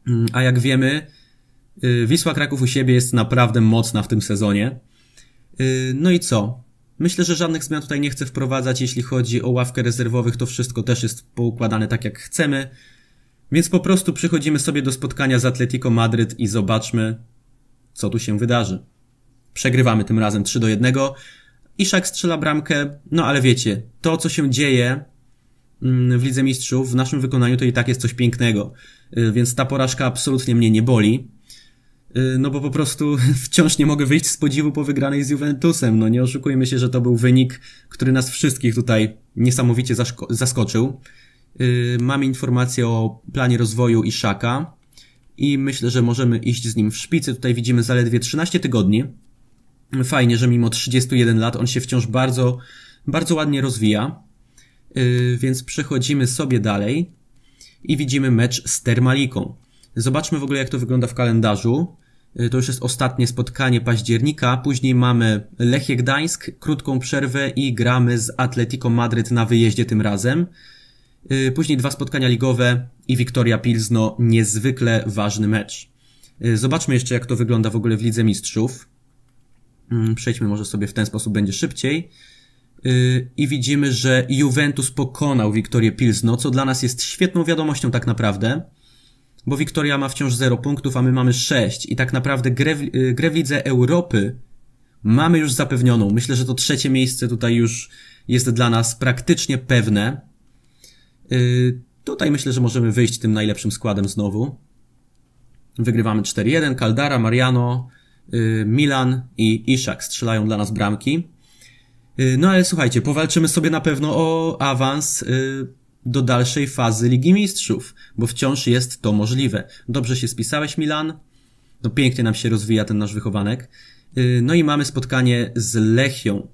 mm, a jak wiemy, y, Wisła Kraków u siebie jest naprawdę mocna w tym sezonie. Y, no i co? Myślę, że żadnych zmian tutaj nie chcę wprowadzać. Jeśli chodzi o ławkę rezerwowych, to wszystko też jest poukładane tak jak chcemy. Więc po prostu przychodzimy sobie do spotkania z Atletico Madryt i zobaczmy, co tu się wydarzy. Przegrywamy tym razem 3 do 1. Iszak strzela bramkę, no ale wiecie, to co się dzieje mm, w Lidze Mistrzów w naszym wykonaniu to i tak jest coś pięknego. Y, więc ta porażka absolutnie mnie nie boli. Y, no bo po prostu [LAUGHS] wciąż nie mogę wyjść z podziwu po wygranej z Juventusem. No nie oszukujmy się, że to był wynik, który nas wszystkich tutaj niesamowicie zaskoczył. Y, Mamy informację o planie rozwoju Iszaka i myślę, że możemy iść z nim w szpicy. Tutaj widzimy zaledwie 13 tygodni. Fajnie, że mimo 31 lat on się wciąż bardzo, bardzo ładnie rozwija. Y, więc przechodzimy sobie dalej i widzimy mecz z Termaliką. Zobaczmy w ogóle, jak to wygląda w kalendarzu. Y, to już jest ostatnie spotkanie października. Później mamy Lechie Gdańsk, krótką przerwę i gramy z Atletico Madryt na wyjeździe tym razem. Y, później dwa spotkania ligowe i Wiktoria Pilzno, niezwykle ważny mecz. Y, zobaczmy jeszcze, jak to wygląda w ogóle w Lidze Mistrzów. Mm, przejdźmy może sobie w ten sposób, będzie szybciej. I widzimy, że Juventus pokonał Wiktorię Pilzno, co dla nas jest świetną wiadomością tak naprawdę bo Wiktoria ma wciąż 0 punktów, a my mamy 6 i tak naprawdę grę, y, grę widzę Europy mamy już zapewnioną. Myślę, że to trzecie miejsce tutaj już jest dla nas praktycznie pewne. Y, tutaj myślę, że możemy wyjść tym najlepszym składem znowu. Wygrywamy 4-1, Kaldara, Mariano, y, Milan i Ishak strzelają dla nas bramki. No ale słuchajcie, powalczymy sobie na pewno o awans do dalszej fazy Ligi Mistrzów, bo wciąż jest to możliwe. Dobrze się spisałeś, Milan. No pięknie nam się rozwija ten nasz wychowanek. Y, no i mamy spotkanie z Lechią.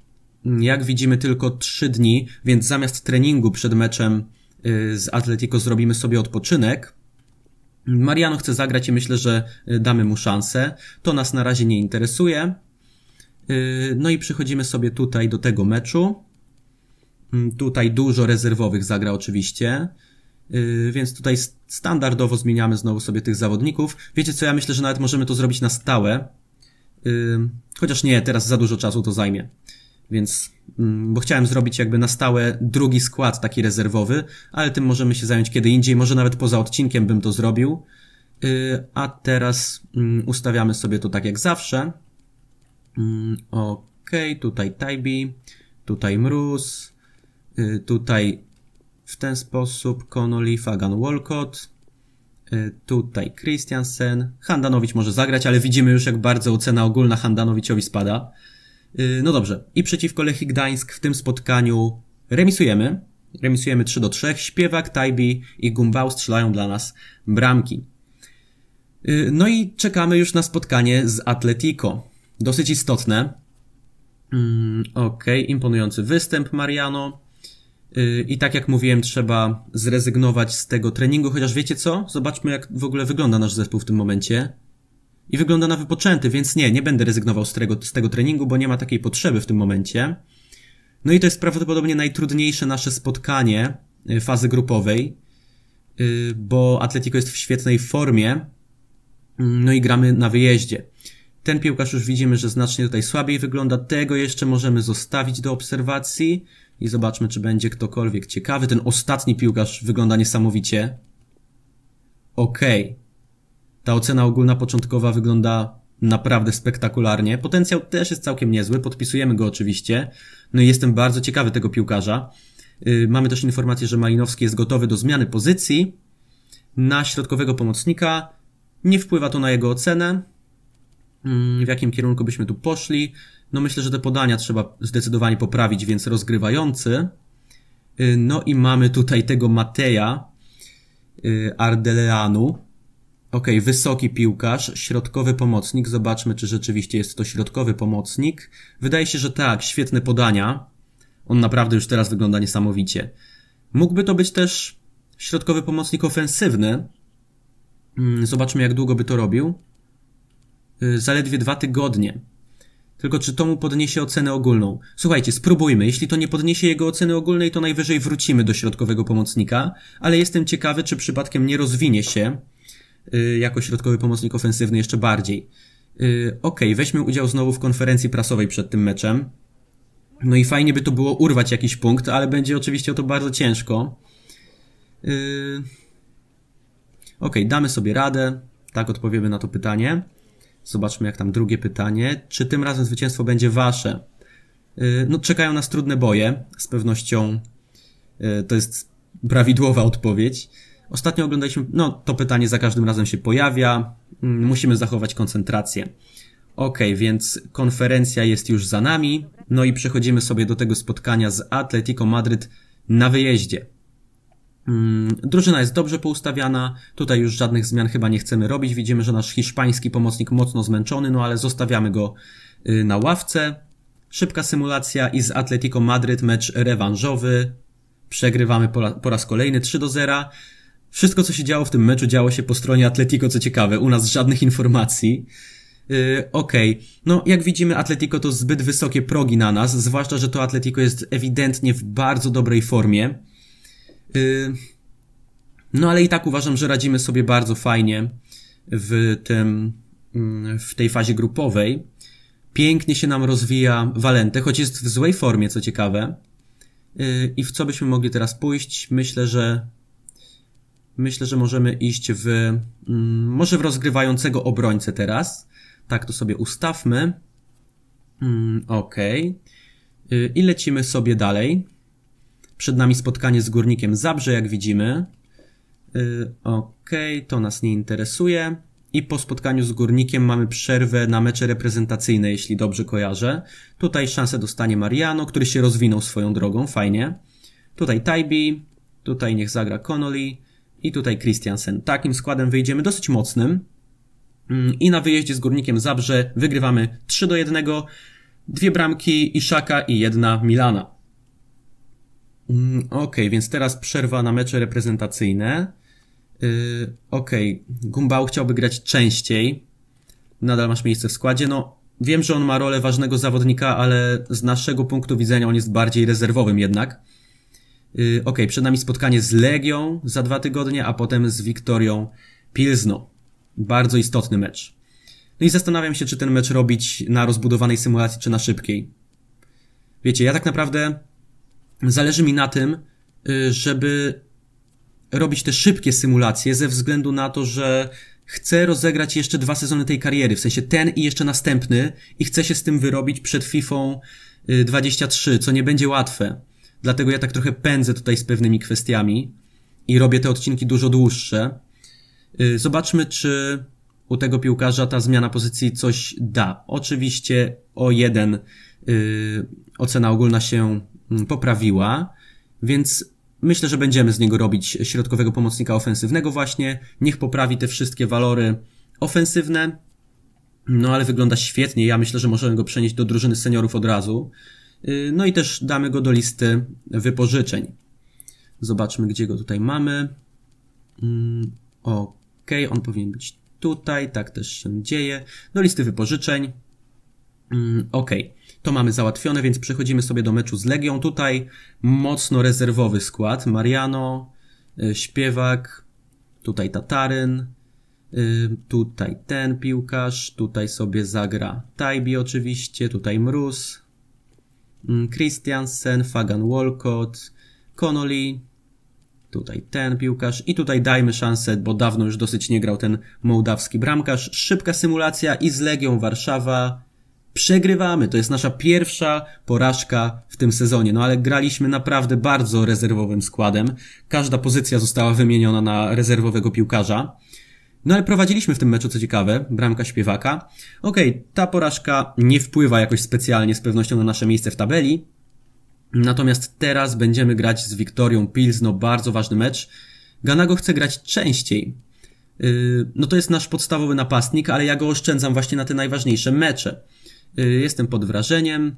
Jak widzimy, tylko trzy dni, więc zamiast treningu przed meczem y, z Atletico zrobimy sobie odpoczynek. Mariano chce zagrać i myślę, że y, damy mu szansę. To nas na razie nie interesuje. No i przychodzimy sobie tutaj do tego meczu. Mm, tutaj dużo rezerwowych zagra oczywiście. Y, więc tutaj standardowo zmieniamy znowu sobie tych zawodników. Wiecie co, ja myślę, że nawet możemy to zrobić na stałe. Y, chociaż nie, teraz za dużo czasu to zajmie. Więc, mm, bo chciałem zrobić jakby na stałe drugi skład taki rezerwowy, ale tym możemy się zająć kiedy indziej, może nawet poza odcinkiem bym to zrobił. Y, a teraz mm, ustawiamy sobie to tak jak zawsze. Ok, tutaj Taibi, tutaj Mróz, Y, tutaj w ten sposób Connolly, Fagan, Walcott. Y, tutaj Christiansen. Handanowicz może zagrać, ale widzimy już jak bardzo cena ogólna Handanowiczowi spada. Y, no dobrze. I przeciwko Lechii Gdańsk w tym spotkaniu remisujemy. Remisujemy 3 do 3. Śpiewak, Tajbi i Gumbał strzelają dla nas bramki. No i czekamy już na spotkanie z Atletico. Dosyć istotne. Mm, Okej, okay. imponujący występ Mariano. Y, I tak jak mówiłem, trzeba zrezygnować z tego treningu, chociaż wiecie co? Zobaczmy, jak w ogóle wygląda nasz zespół w tym momencie. I wygląda na wypoczęty, więc nie, nie będę rezygnował z tego, z tego treningu, bo nie ma takiej potrzeby w tym momencie. No i to jest prawdopodobnie najtrudniejsze nasze spotkanie y, fazy grupowej, y, bo Atletico jest w świetnej formie, mm, no i gramy na wyjeździe. Ten piłkarz już widzimy, że znacznie tutaj słabiej wygląda, tego jeszcze możemy zostawić do obserwacji i zobaczmy, czy będzie ktokolwiek ciekawy. Ten ostatni piłkarz wygląda niesamowicie. Okej. Okay. Ta ocena ogólna początkowa wygląda naprawdę spektakularnie. Potencjał też jest całkiem niezły, podpisujemy go oczywiście. No i jestem bardzo ciekawy tego piłkarza. Y, mamy też informację, że Malinowski jest gotowy do zmiany pozycji na środkowego pomocnika. Nie wpływa to na jego ocenę, mm, w jakim kierunku byśmy tu poszli. No myślę, że te podania trzeba zdecydowanie poprawić, więc rozgrywający. Y, no i mamy tutaj tego Mateja y, Ardeleanu. Ok, wysoki piłkarz, środkowy pomocnik. Zobaczmy, czy rzeczywiście jest to środkowy pomocnik. Wydaje się, że tak, świetne podania. On naprawdę już teraz wygląda niesamowicie. Mógłby to być też środkowy pomocnik ofensywny. Mm, zobaczmy, jak długo by to robił. Y, zaledwie dwa tygodnie. Tylko czy to mu podniesie ocenę ogólną? Słuchajcie, spróbujmy. Jeśli to nie podniesie jego oceny ogólnej, to najwyżej wrócimy do środkowego pomocnika, ale jestem ciekawy, czy przypadkiem nie rozwinie się yy, jako środkowy pomocnik ofensywny jeszcze bardziej. Yy, Okej, okay, weźmy udział znowu w konferencji prasowej przed tym meczem. No i fajnie by to było urwać jakiś punkt, ale będzie oczywiście o to bardzo ciężko. Yy... Okej, okay, damy sobie radę. Tak odpowiemy na to pytanie. Zobaczmy, jak tam drugie pytanie. Czy tym razem zwycięstwo będzie wasze? Y, no, czekają nas trudne boje. Z pewnością y, to jest prawidłowa odpowiedź. Ostatnio oglądaliśmy, no to pytanie za każdym razem się pojawia. Mm, musimy zachować koncentrację. Ok, więc konferencja jest już za nami. No i przechodzimy sobie do tego spotkania z Atletico Madryt na wyjeździe. Mm, drużyna jest dobrze poustawiana, tutaj już żadnych zmian chyba nie chcemy robić. Widzimy, że nasz hiszpański pomocnik mocno zmęczony, no ale zostawiamy go y, na ławce. Szybka symulacja i z Atletico Madryt mecz rewanżowy. Przegrywamy po raz kolejny 3 do 0. Wszystko, co się działo w tym meczu, działo się po stronie Atletico, co ciekawe. U nas żadnych informacji. Y, okej, okay. no jak widzimy, Atletico to zbyt wysokie progi na nas, zwłaszcza, że to Atletico jest ewidentnie w bardzo dobrej formie. Y, no ale i tak uważam, że radzimy sobie bardzo fajnie w tym, mm, w tej fazie grupowej. Pięknie się nam rozwija Valente, choć jest w złej formie, co ciekawe. Y, I w co byśmy mogli teraz pójść? Myślę, że myślę, że możemy iść w mm, może w rozgrywającego obrońcę teraz. Tak to sobie ustawmy. Mm, ok. I lecimy sobie dalej. Przed nami spotkanie z górnikiem Zabrze, jak widzimy. Y, okej, okay, to nas nie interesuje. I po spotkaniu z górnikiem mamy przerwę na mecze reprezentacyjne, jeśli dobrze kojarzę. Tutaj szansę dostanie Mariano, który się rozwinął swoją drogą, fajnie. Tutaj Taibi, tutaj niech zagra Connolly i tutaj Christiansen. Takim składem wyjdziemy dosyć mocnym. Mm, I na wyjeździe z górnikiem Zabrze wygrywamy 3 do 1, dwie bramki Iszaka i jedna Milana. Mm, Okej, okay, więc teraz przerwa na mecze reprezentacyjne. Y, okej, okay. Gumbał chciałby grać częściej. Nadal masz miejsce w składzie. No, wiem, że on ma rolę ważnego zawodnika, ale z naszego punktu widzenia on jest bardziej rezerwowym jednak. Y, okej, okay, przed nami spotkanie z Legią za dwa tygodnie, a potem z Wiktorią Pilzno. Bardzo istotny mecz. No i zastanawiam się, czy ten mecz robić na rozbudowanej symulacji, czy na szybkiej. Wiecie, ja tak naprawdę zależy mi na tym, y, żeby robić te szybkie symulacje ze względu na to, że chcę rozegrać jeszcze dwa sezony tej kariery, w sensie ten i jeszcze następny i chcę się z tym wyrobić przed FIFA 23, y, co nie będzie łatwe. Dlatego ja tak trochę pędzę tutaj z pewnymi kwestiami i robię te odcinki dużo dłuższe. Y, zobaczmy, czy u tego piłkarza ta zmiana pozycji coś da. Oczywiście o jeden yy, ocena ogólna się Mm, poprawiła, więc myślę, że będziemy z niego robić środkowego pomocnika ofensywnego właśnie. Niech poprawi te wszystkie walory ofensywne. No ale wygląda świetnie. Ja myślę, że możemy go przenieść do drużyny seniorów od razu. Y, no i też damy go do listy wypożyczeń. Zobaczmy, gdzie go tutaj mamy. Mm, ok, on powinien być tutaj. Tak też się dzieje. Do listy wypożyczeń. Mm, ok. To mamy załatwione, więc przechodzimy sobie do meczu z Legią. Tutaj mocno rezerwowy skład. Mariano, e, Śpiewak, tutaj Tataryn, e, tutaj ten piłkarz, tutaj sobie zagra Tajbi oczywiście, tutaj Mróz, mm, Christiansen, Fagan Walcott, Connolly, tutaj ten piłkarz i tutaj dajmy szansę, bo dawno już dosyć nie grał ten mołdawski bramkarz. Szybka symulacja i z Legią Warszawa Przegrywamy, to jest nasza pierwsza porażka w tym sezonie, no ale graliśmy naprawdę bardzo rezerwowym składem. Każda pozycja została wymieniona na rezerwowego piłkarza. No ale prowadziliśmy w tym meczu, co ciekawe, bramka śpiewaka. Okej, okay, ta porażka nie wpływa jakoś specjalnie z pewnością na nasze miejsce w tabeli. Natomiast teraz będziemy grać z Wiktorią Pilsno, bardzo ważny mecz. Ganago chce grać częściej. Yy, no to jest nasz podstawowy napastnik, ale ja go oszczędzam właśnie na te najważniejsze mecze. Y, jestem pod wrażeniem.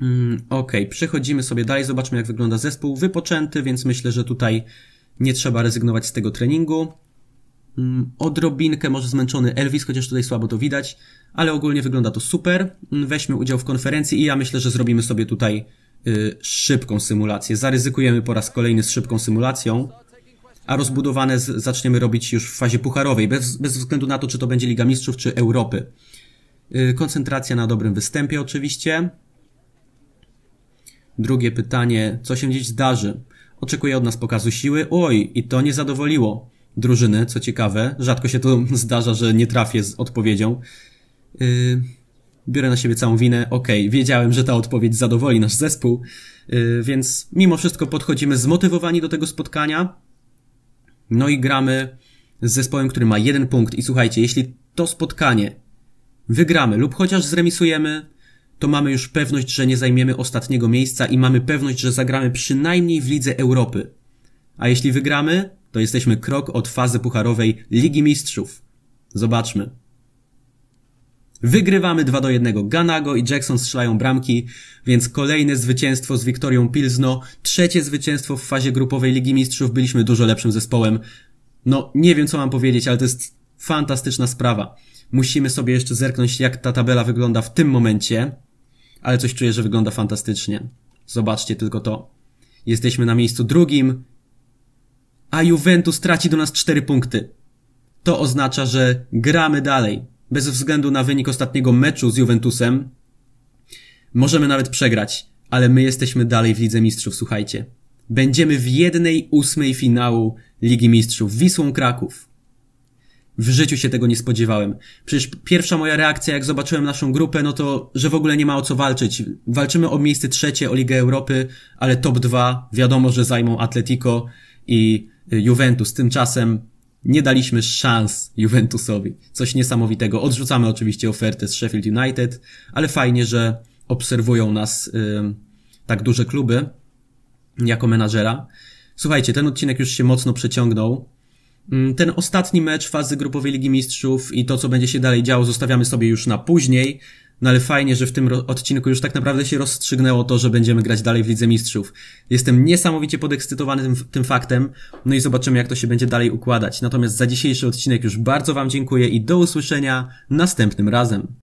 Mm, ok, przechodzimy sobie dalej, zobaczmy jak wygląda zespół. Wypoczęty, więc myślę, że tutaj nie trzeba rezygnować z tego treningu. Mm, odrobinkę może zmęczony Elvis, chociaż tutaj słabo to widać, ale ogólnie wygląda to super. Mm, weźmy udział w konferencji i ja myślę, że zrobimy sobie tutaj y, szybką symulację. Zaryzykujemy po raz kolejny z szybką symulacją, a rozbudowane zaczniemy robić już w fazie pucharowej, bez, bez względu na to, czy to będzie Liga Mistrzów, czy Europy. Y, koncentracja na dobrym występie oczywiście. Drugie pytanie, co się dziś zdarzy? Oczekuje od nas pokazu siły. Oj, i to nie zadowoliło drużyny, co ciekawe. Rzadko się to [LAUGHS] zdarza, że nie trafię z odpowiedzią. Y, biorę na siebie całą winę. Okej, okay, wiedziałem, że ta odpowiedź zadowoli nasz zespół, y, więc mimo wszystko podchodzimy zmotywowani do tego spotkania. No i gramy z zespołem, który ma jeden punkt. I słuchajcie, jeśli to spotkanie wygramy lub chociaż zremisujemy, to mamy już pewność, że nie zajmiemy ostatniego miejsca i mamy pewność, że zagramy przynajmniej w Lidze Europy. A jeśli wygramy, to jesteśmy krok od fazy pucharowej Ligi Mistrzów. Zobaczmy. Wygrywamy 2 do 1. Ganago i Jackson strzelają bramki, więc kolejne zwycięstwo z Wiktorią Pilzno, trzecie zwycięstwo w fazie grupowej Ligi Mistrzów, byliśmy dużo lepszym zespołem. No, nie wiem co mam powiedzieć, ale to jest fantastyczna sprawa. Musimy sobie jeszcze zerknąć, jak ta tabela wygląda w tym momencie, ale coś czuję, że wygląda fantastycznie. Zobaczcie tylko to. Jesteśmy na miejscu drugim, a Juventus traci do nas 4 punkty. To oznacza, że gramy dalej. Bez względu na wynik ostatniego meczu z Juventusem, możemy nawet przegrać, ale my jesteśmy dalej w Lidze Mistrzów, słuchajcie. Będziemy w jednej ósmej finału Ligi Mistrzów Wisłą Kraków w życiu się tego nie spodziewałem. Przecież pierwsza moja reakcja, jak zobaczyłem naszą grupę, no to, że w ogóle nie ma o co walczyć. Walczymy o miejsce trzecie, o Ligę Europy, ale top dwa, wiadomo, że zajmą Atletico i y, Juventus. Tymczasem nie daliśmy szans Juventusowi. Coś niesamowitego. Odrzucamy oczywiście ofertę z Sheffield United, ale fajnie, że obserwują nas yy, tak duże kluby jako menadżera. Słuchajcie, ten odcinek już się mocno przeciągnął. Mm, ten ostatni mecz fazy grupowej Ligi Mistrzów i to, co będzie się dalej działo, zostawiamy sobie już na później. No ale fajnie, że w tym odcinku już tak naprawdę się rozstrzygnęło to, że będziemy grać dalej w Lidze Mistrzów. Jestem niesamowicie podekscytowany tym, tym faktem, no i zobaczymy, jak to się będzie dalej układać. Natomiast za dzisiejszy odcinek już bardzo Wam dziękuję i do usłyszenia następnym razem.